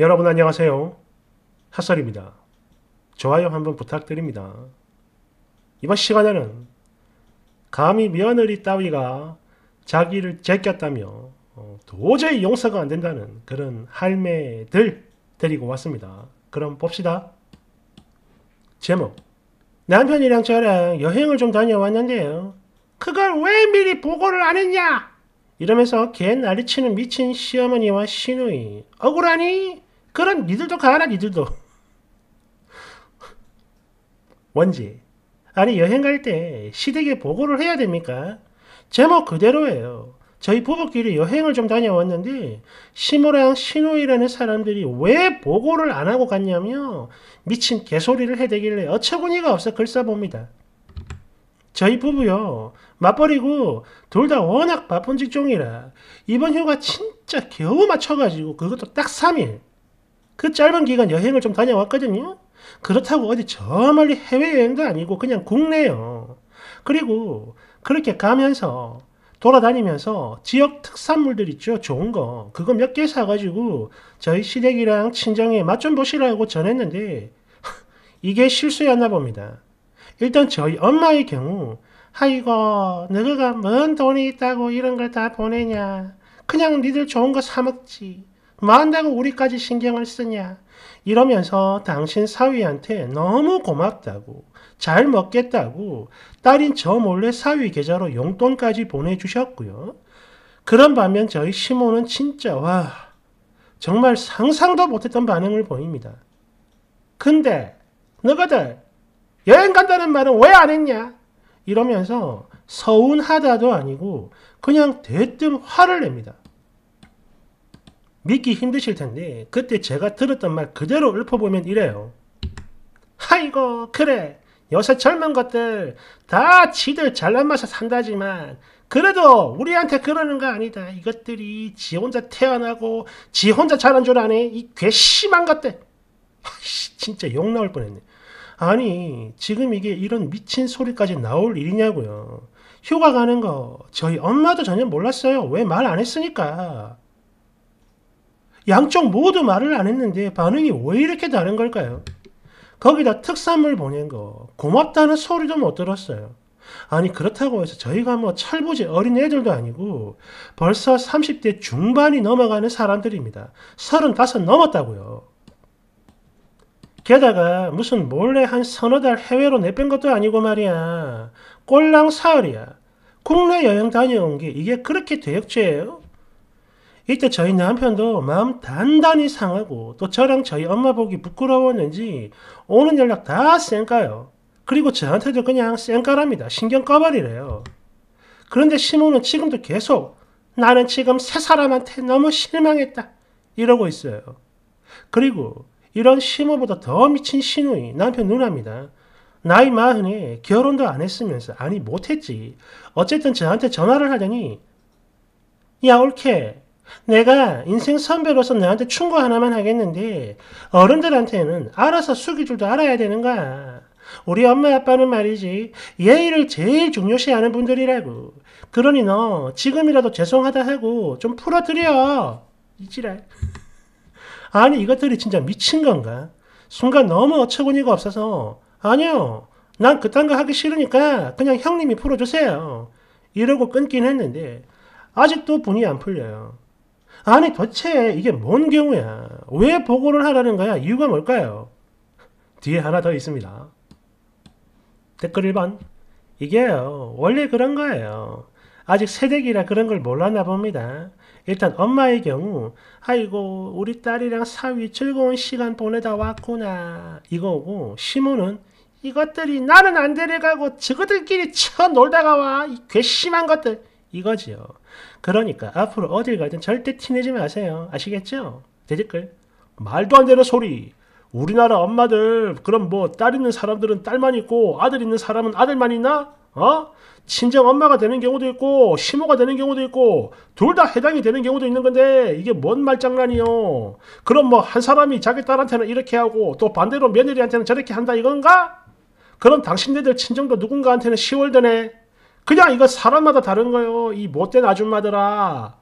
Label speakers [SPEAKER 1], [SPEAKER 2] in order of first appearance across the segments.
[SPEAKER 1] 여러분 안녕하세요. 핫설입니다. 좋아요 한번 부탁드립니다. 이번 시간에는 감히 며느리 따위가 자기를 제꼈다며 어, 도저히 용서가 안 된다는 그런 할매들 데리고 왔습니다. 그럼 봅시다. 제목 남편이랑 저랑 여행을 좀 다녀왔는데요. 그걸 왜 미리 보고를 안 했냐? 이러면서 개 난리치는 미친 시어머니와 시누이 억울하니? 그런 니들도 가난한 니들도 뭔지 아니 여행 갈 때 시댁에 보고를 해야 됩니까? 제목 그대로예요. 저희 부부끼리 여행을 좀 다녀왔는데 시모랑 시노이라는 사람들이 왜 보고를 안 하고 갔냐며 미친 개소리를 해대길래 어처구니가 없어 글싸봅니다. 저희 부부요. 맞벌이고 둘 다 워낙 바쁜 직종이라 이번 휴가 진짜 겨우 맞춰가지고 그것도 딱 3일. 그 짧은 기간 여행을 좀 다녀왔거든요. 그렇다고 어디 저 멀리 해외여행도 아니고 그냥 국내요. 그리고 그렇게 가면서 돌아다니면서 지역 특산물들 있죠. 좋은 거. 그거 몇 개 사가지고 저희 시댁이랑 친정에 맛 좀 보시라고 전했는데 이게 실수였나 봅니다. 일단 저희 엄마의 경우 아이고 너가 뭔 돈이 있다고 이런 걸 다 보내냐. 그냥 니들 좋은 거 사먹지. 만다가 우리까지 신경을 쓰냐? 이러면서 당신 사위한테 너무 고맙다고, 잘 먹겠다고, 딸인 저 몰래 사위 계좌로 용돈까지 보내주셨고요. 그런 반면 저희 시모는 진짜, 와, 정말 상상도 못했던 반응을 보입니다. 근데, 너희들, 여행 간다는 말은 왜 안 했냐? 이러면서 서운하다도 아니고, 그냥 대뜸 화를 냅니다. 믿기 힘드실 텐데 그때 제가 들었던 말 그대로 읊어보면 이래요. 아이고 그래 요새 젊은 것들 다 지들 잘난 맛에 산다지만 그래도 우리한테 그러는 거 아니다. 이것들이 지 혼자 태어나고 지 혼자 자란 줄 아네. 이 괘씸한 것들. 진짜 욕 나올 뻔했네. 아니 지금 이게 이런 미친 소리까지 나올 일이냐고요. 휴가 가는 거 저희 엄마도 전혀 몰랐어요. 왜 말 안 했으니까. 양쪽 모두 말을 안 했는데 반응이 왜 이렇게 다른 걸까요? 거기다 특산물 보낸 거 고맙다는 소리도 못 들었어요. 아니 그렇다고 해서 저희가 뭐 철부지 어린 애들도 아니고 벌써 30대 중반이 넘어가는 사람들입니다. 35 넘었다고요. 게다가 무슨 몰래 한 서너 달 해외로 내뺀 것도 아니고 말이야. 꼴랑 사흘이야. 국내 여행 다녀온 게 이게 그렇게 대역죄예요? 이때 저희남편도 마음 단단히 상하고 또 저랑 저희 엄마 보기 부끄러웠는지 오는 연락 다 쌩까요. 그리고 저한테도 그냥 쌩까랍니다. 신경 꺼버리래요. 그런데 시모는 지금도 계속 나는 지금 세 사람한테 너무 실망했다 이러고 있어요. 그리고 이런 시모보다 더 미친 신우이 남편 누나입니다. 나이 마흔에 결혼도 안 했으면서 아니 못했지. 어쨌든 저한테 전화를 하더니 야 올케 내가 인생 선배로서 너한테 충고 하나만 하겠는데 어른들한테는 알아서 숙일 줄도 알아야 되는 거야. 우리 엄마 아빠는 말이지 예의를 제일 중요시하는 분들이라고. 그러니 너 지금이라도 죄송하다 하고 좀 풀어드려. 이지랄. 아니 이것들이 진짜 미친 건가? 순간 너무 어처구니가 없어서 아니요. 난 그딴 거 하기 싫으니까 그냥 형님이 풀어주세요. 이러고 끊긴 했는데 아직도 분이 안 풀려요. 아니 도대체 이게 뭔 경우야? 왜 보고를 하라는 거야? 이유가 뭘까요? 뒤에 하나 더 있습니다. 댓글 1번 이게요 원래 그런 거예요. 아직 새댁이라 그런 걸 몰랐나 봅니다. 일단 엄마의 경우 아이고 우리 딸이랑 사위 즐거운 시간 보내다 왔구나 이거고 시모는 이것들이 나는 안 데려가고 저것들끼리 쳐 놀다가 와이 괘씸한 것들 이거지요. 그러니까 앞으로 어딜 가든 절대 티내지 마세요. 아시겠죠? 대댓글 말도 안 되는 소리. 우리나라 엄마들 그럼 뭐 딸 있는 사람들은 딸만 있고 아들 있는 사람은 아들만 있나? 어? 친정 엄마가 되는 경우도 있고 시모가 되는 경우도 있고 둘 다 해당이 되는 경우도 있는 건데 이게 뭔 말장난이요? 그럼 뭐 한 사람이 자기 딸한테는 이렇게 하고 또 반대로 며느리한테는 저렇게 한다 이건가? 그럼 당신네들 친정도 누군가한테는 10월 되네. 그냥 이거 사람마다 다른 거요. 이 못된 아줌마들아.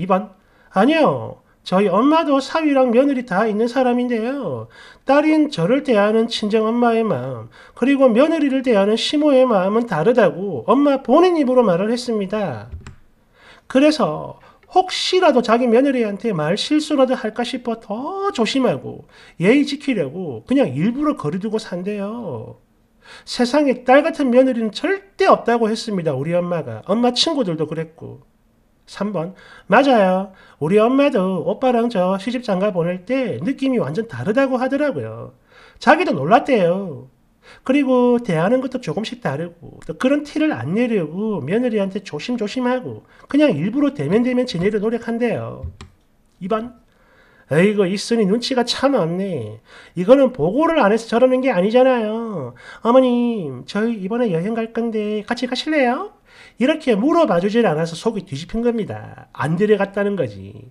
[SPEAKER 1] 2번. 아니요. 저희 엄마도 사위랑 며느리 다 있는 사람인데요. 딸인 저를 대하는 친정엄마의 마음, 그리고 며느리를 대하는 시모의 마음은 다르다고 엄마 본인 입으로 말을 했습니다. 그래서 혹시라도 자기 며느리한테 말 실수라도 할까 싶어 더 조심하고 예의 지키려고 그냥 일부러 거리두고 산대요. 세상에 딸 같은 며느리는 절대 없다고 했습니다. 우리 엄마가. 엄마 친구들도 그랬고. 3번. 맞아요. 우리 엄마도 오빠랑 저 시집 장가 보낼 때 느낌이 완전 다르다고 하더라고요. 자기도 놀랐대요. 그리고 대하는 것도 조금씩 다르고 또 그런 티를 안 내려고 며느리한테 조심조심하고 그냥 일부러 대면대면 지내려 노력한대요. 2번. 에이거 있으니 눈치가 참 없네. 이거는 보고를 안 해서 저러는 게 아니잖아요. 어머님, 저희 이번에 여행 갈 건데 같이 가실래요? 이렇게 물어봐 주질 않아서 속이 뒤집힌 겁니다. 안 데려갔다는 거지.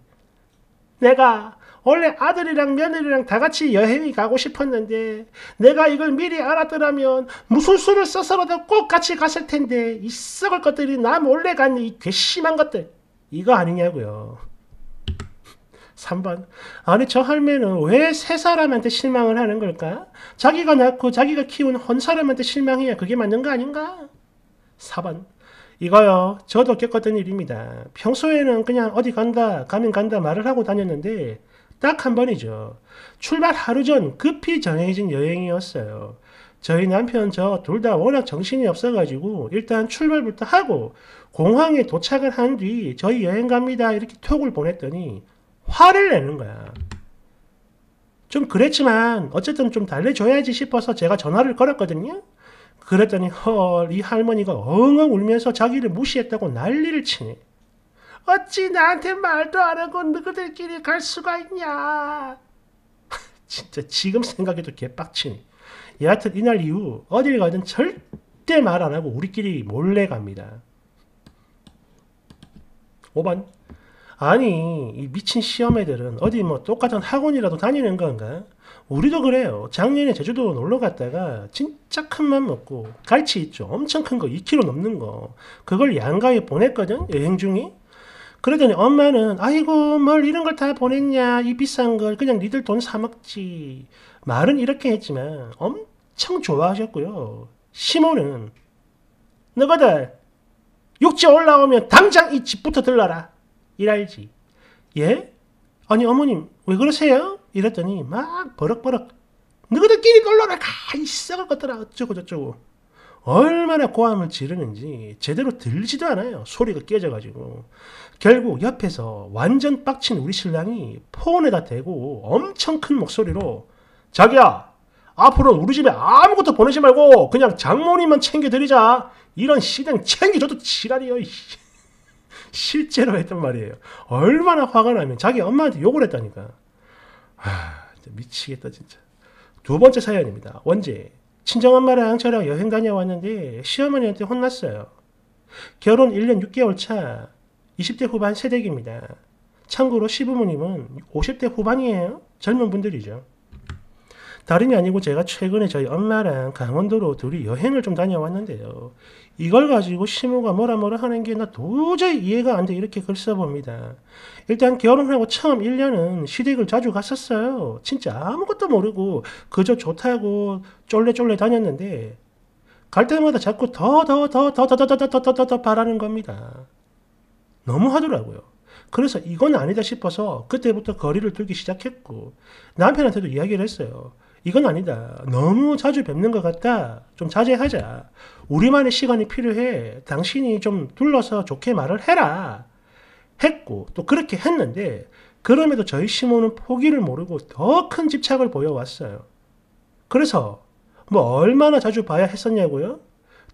[SPEAKER 1] 내가 원래 아들이랑 며느리랑 다 같이 여행이 가고 싶었는데 내가 이걸 미리 알았더라면 무슨 수를 써서라도 꼭 같이 갔을 텐데 이 썩을 것들이 나 몰래 간 이 괘씸한 것들 이거 아니냐고요. 3번. 아니, 저 할매는 왜세 사람한테 실망을 하는 걸까? 자기가 낳고 자기가 키운 헌 사람한테 실망해야 그게 맞는 거 아닌가? 4번. 이거요. 저도 겪었던 일입니다. 평소에는 그냥 어디 간다, 가면 간다 말을 하고 다녔는데, 딱 한 번이죠. 출발 하루 전 급히 정해진 여행이었어요. 저희 남편 저 둘 다 워낙 정신이 없어가지고 일단 출발부터 하고 공항에 도착을 한 뒤 저희 여행 갑니다 이렇게 톡을 보냈더니 화를 내는 거야. 좀 그랬지만 어쨌든 좀 달래줘야지 싶어서 제가 전화를 걸었거든요. 그랬더니 헐 이 할머니가 엉엉 울면서 자기를 무시했다고 난리를 치니 어찌 나한테 말도 안 하고 너희들끼리 갈 수가 있냐 진짜 지금 생각해도 개빡치니 여하튼 이날 이후 어딜 가든 절대 말 안 하고 우리끼리 몰래 갑니다 5번 아니 이 미친 시험애들은 어디 뭐 똑같은 학원이라도 다니는 건가? 우리도 그래요. 작년에 제주도 놀러 갔다가 진짜 큰 맘 먹고 갈치 있죠. 엄청 큰 거 2kg 넘는 거. 그걸 양가에 보냈거든. 여행 중에. 그러더니 엄마는 아이고 뭘 이런 걸 다 보냈냐. 이 비싼 걸 그냥 니들 돈 사 먹지. 말은 이렇게 했지만 엄청 좋아하셨고요. 시모는 너가들 육지 올라오면 당장 이 집부터 들러라. 일할지. 예? 아니 어머님 왜 그러세요? 이랬더니 막 버럭버럭 너희들끼리 놀러라 가이 썩을 것들아 어쩌고 저쩌고 얼마나 고함을 지르는지 제대로 들리지도 않아요 소리가 깨져가지고 결국 옆에서 완전 빡친 우리 신랑이 폰에다 대고 엄청 큰 목소리로 자기야 앞으로 우리 집에 아무것도 보내지 말고 그냥 장모님만 챙겨드리자 이런 시댕 챙겨줘도 지랄이요 실제로 했단 말이에요. 얼마나 화가 나면 자기 엄마한테 욕을 했다니까. 아, 미치겠다 진짜. 두 번째 사연입니다. 원제. 친정엄마랑 저랑 여행 다녀왔는데 시어머니한테 혼났어요. 결혼 1년 6개월 차 20대 후반 세대입니다. 참고로 시부모님은 50대 후반이에요. 젊은 분들이죠. 다름이 아니고 제가 최근에 저희 엄마랑 강원도로 둘이 여행을 좀 다녀왔는데요. 이걸 가지고 시모가 뭐라 뭐라 하는 게 나 도저히 이해가 안 돼. 이렇게 글 써봅니다. 일단 결혼하고 처음 1년은 시댁을 자주 갔었어요. 진짜 아무것도 모르고 그저 좋다고 쫄래쫄래 다녔는데 갈 때마다 자꾸 더더 더 더 더 더 더 더 더 더 바라는 겁니다. 너무 하더라고요. 그래서 이건 아니다 싶어서 그때부터 거리를 두기 시작했고 남편한테도 이야기를 했어요. 이건 아니다. 너무 자주 뵙는 것 같다. 좀 자제하자. 우리만의 시간이 필요해. 당신이 좀 둘러서 좋게 말을 해라. 했고, 또 그렇게 했는데, 그럼에도 저희 시모는 포기를 모르고 더 큰 집착을 보여왔어요. 그래서, 뭐 얼마나 자주 봐야 했었냐고요?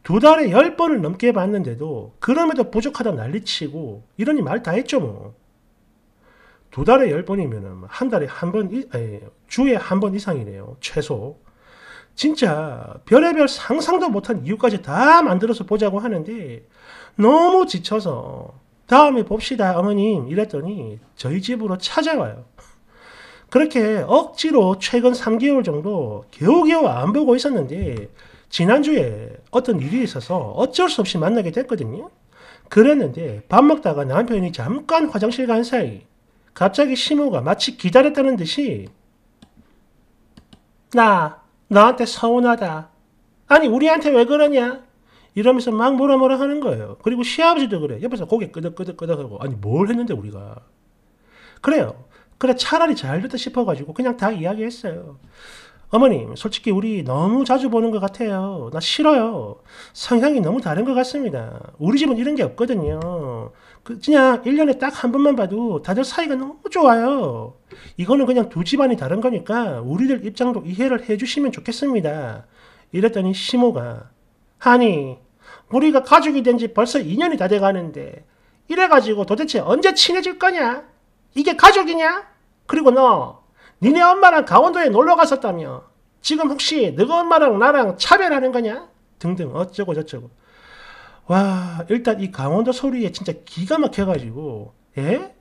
[SPEAKER 1] 두 달에 열 번을 넘게 봤는데도, 그럼에도 부족하다 난리치고, 이러니 말 다 했죠 뭐. 두 달에 열번이면한 달에 한 번, 아니, 주에 한 번 이상이네요. 최소. 진짜 별의별 상상도 못한 이유까지 다 만들어서 보자고 하는데 너무 지쳐서 다음에 봅시다 어머님 이랬더니 저희 집으로 찾아와요. 그렇게 억지로 최근 3개월 정도 겨우겨우 안 보고 있었는데 지난주에 어떤 일이 있어서 어쩔 수 없이 만나게 됐거든요. 그랬는데 밥 먹다가 남편이 잠깐 화장실 간 사이 갑자기 시모가 마치 기다렸다는 듯이 나 너한테 서운하다. 아니 우리한테 왜 그러냐? 이러면서 막 뭐라 뭐라 하는 거예요. 그리고 시아버지도 그래. 옆에서 고개 끄덕끄덕끄덕하고 아니 뭘 했는데 우리가. 그래요. 그래 차라리 잘 됐다 싶어가지고 그냥 다 이야기했어요. 어머님 솔직히 우리 너무 자주 보는 것 같아요. 나 싫어요. 성향이 너무 다른 것 같습니다. 우리 집은 이런 게 없거든요. 그 그냥 1년에 딱 한 번만 봐도 다들 사이가 너무 좋아요. 이거는 그냥 두 집안이 다른 거니까 우리들 입장도 이해를 해주시면 좋겠습니다. 이랬더니 시모가 아니 우리가 가족이 된 지 벌써 2년이 다 돼가는데 이래가지고 도대체 언제 친해질 거냐? 이게 가족이냐? 그리고 너 니네 엄마랑 강원도에 놀러 갔었다며 지금 혹시 너가 엄마랑 나랑 차별하는 거냐? 등등 어쩌고 저쩌고 와, 일단 이 강원도 소리에 진짜 기가 막혀가지고, 예?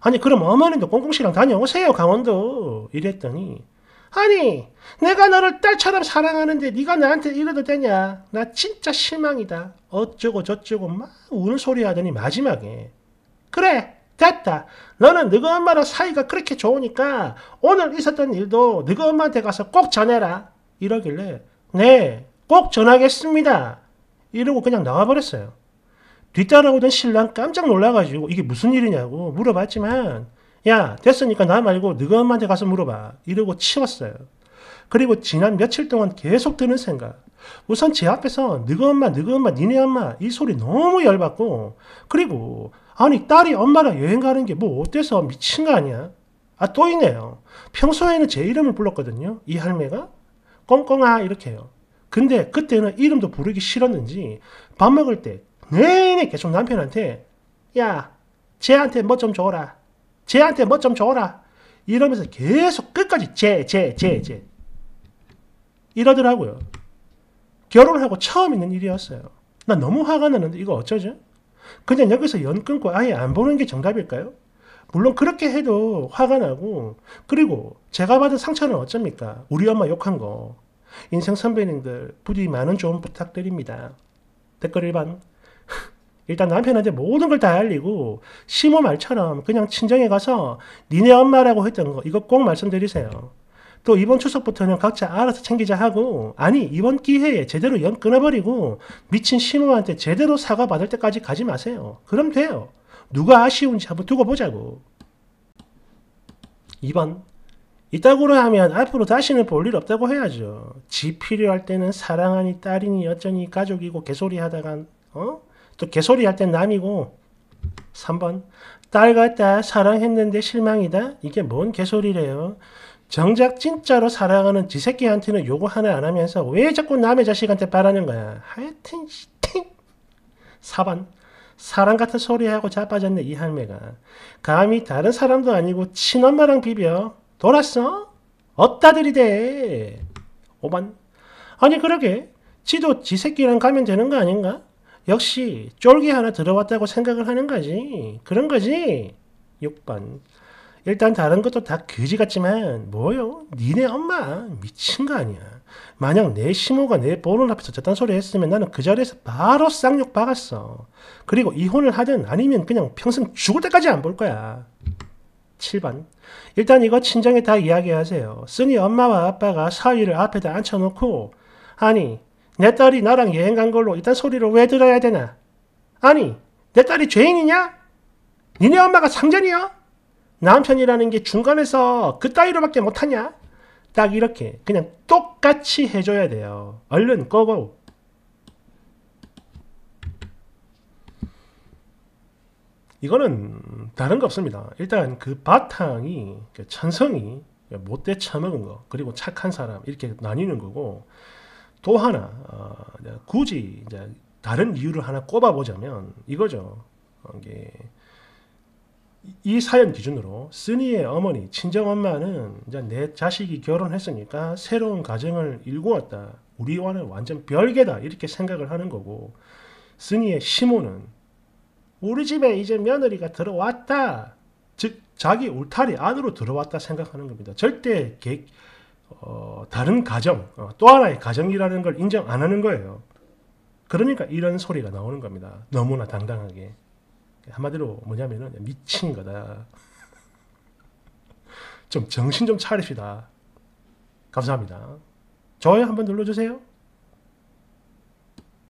[SPEAKER 1] 아니, 그럼 어머님도 꽁꽁씨랑 다녀오세요, 강원도. 이랬더니, 아니, 내가 너를 딸처럼 사랑하는데 네가 나한테 이래도 되냐? 나 진짜 실망이다. 어쩌고 저쩌고 막 우는 소리 하더니 마지막에, 그래, 됐다. 너는 너가 엄마랑 사이가 그렇게 좋으니까 오늘 있었던 일도 너가 엄마한테 가서 꼭 전해라. 이러길래, 네, 꼭 전하겠습니다. 이러고 그냥 나와버렸어요. 뒤따라오던 신랑 깜짝 놀라가지고 이게 무슨 일이냐고 물어봤지만 야 됐으니까 나 말고 너가 엄마한테 가서 물어봐 이러고 치웠어요. 그리고 지난 며칠 동안 계속 드는 생각 우선 제 앞에서 너가 엄마 너가 엄마 니네 엄마 이 소리 너무 열받고 그리고 아니 딸이 엄마랑 여행 가는 게 뭐 어때서 미친 거 아니야? 아 또 있네요. 평소에는 제 이름을 불렀거든요. 이 할매가 꽁꽁아 이렇게요. 근데 그때는 이름도 부르기 싫었는지 밥 먹을 때 내내 계속 남편한테 야 쟤한테 뭐 좀 줘라 쟤한테 뭐 좀 줘라 이러면서 계속 끝까지 쟤쟤쟤쟤 이러더라고요 결혼을 하고 처음 있는 일이었어요 나 너무 화가 나는데 이거 어쩌죠? 그냥 여기서 연 끊고 아예 안 보는 게 정답일까요? 물론 그렇게 해도 화가 나고 그리고 제가 받은 상처는 어쩝니까? 우리 엄마 욕한 거 인생 선배님들 부디 많은 조언 부탁드립니다. 댓글 1번 일단 남편한테 모든 걸 다 알리고 시모 말처럼 그냥 친정에 가서 니네 엄마라고 했던 거 이거 꼭 말씀드리세요. 또 이번 추석부터는 각자 알아서 챙기자 하고 아니 이번 기회에 제대로 연 끊어버리고 미친 시모한테 제대로 사과받을 때까지 가지 마세요. 그럼 돼요. 누가 아쉬운지 한번 두고 보자고. 2번 이따구로 하면 앞으로 다시는 볼 일 없다고 해야죠. 지 필요할 때는 사랑하니 딸이니 어쩌니 가족이고 개소리 하다간 어? 또 개소리 할 땐 남이고 3번 딸 같다 사랑했는데 실망이다 이게 뭔 개소리래요. 정작 진짜로 사랑하는 지 새끼한테는 요거 하나 안 하면서 왜 자꾸 남의 자식한테 바라는 거야. 하여튼 팅 4번 사람 같은 소리하고 자빠졌네 이 할매가 감히 다른 사람도 아니고 친엄마랑 비벼 돌았어? 어따들이대 5번. 아니 그러게 지도 지 새끼랑 가면 되는 거 아닌가? 역시 쫄기 하나 들어왔다고 생각을 하는 거지 그런 거지 6번 일단 다른 것도 다 거지 같지만 뭐요? 니네 엄마 미친 거 아니야 만약 내 시모가 내 보는 앞에서 저딴 소리 했으면 나는 그 자리에서 바로 쌍욕 박았어 그리고 이혼을 하든 아니면 그냥 평생 죽을 때까지 안 볼 거야 7번. 일단 이거 친정에 다 이야기하세요. 쓰니 엄마와 아빠가 사위를 앞에다 앉혀놓고 아니 내 딸이 나랑 여행 간 걸로 일단 소리를 왜 들어야 되나? 아니 내 딸이 죄인이냐? 니네 엄마가 상전이야? 남편이라는 게 중간에서 그 따위로밖에 못하냐? 딱 이렇게 그냥 똑같이 해줘야 돼요. 얼른 고고! 이거는 다른 거 없습니다. 일단 그 바탕이 그 천성이 못돼 처먹은 거 그리고 착한 사람 이렇게 나뉘는 거고 또 하나 어, 굳이 이제 다른 이유를 하나 꼽아보자면 이거죠. 어, 이게 이 사연 기준으로 쓰니의 어머니 친정엄마는 이제 내 자식이 결혼했으니까 새로운 가정을 일구었다. 우리와는 완전 별개다 이렇게 생각을 하는 거고 쓰니의 시모는 우리 집에 이제 며느리가 들어왔다. 즉 자기 울타리 안으로 들어왔다 생각하는 겁니다. 절대 개, 어, 다른 가정, 어, 또 하나의 가정이라는 걸 인정 안 하는 거예요. 그러니까 이런 소리가 나오는 겁니다. 너무나 당당하게. 한마디로 뭐냐면은 미친 거다. 좀 정신 좀 차립시다. 감사합니다. 좋아요 한번 눌러주세요.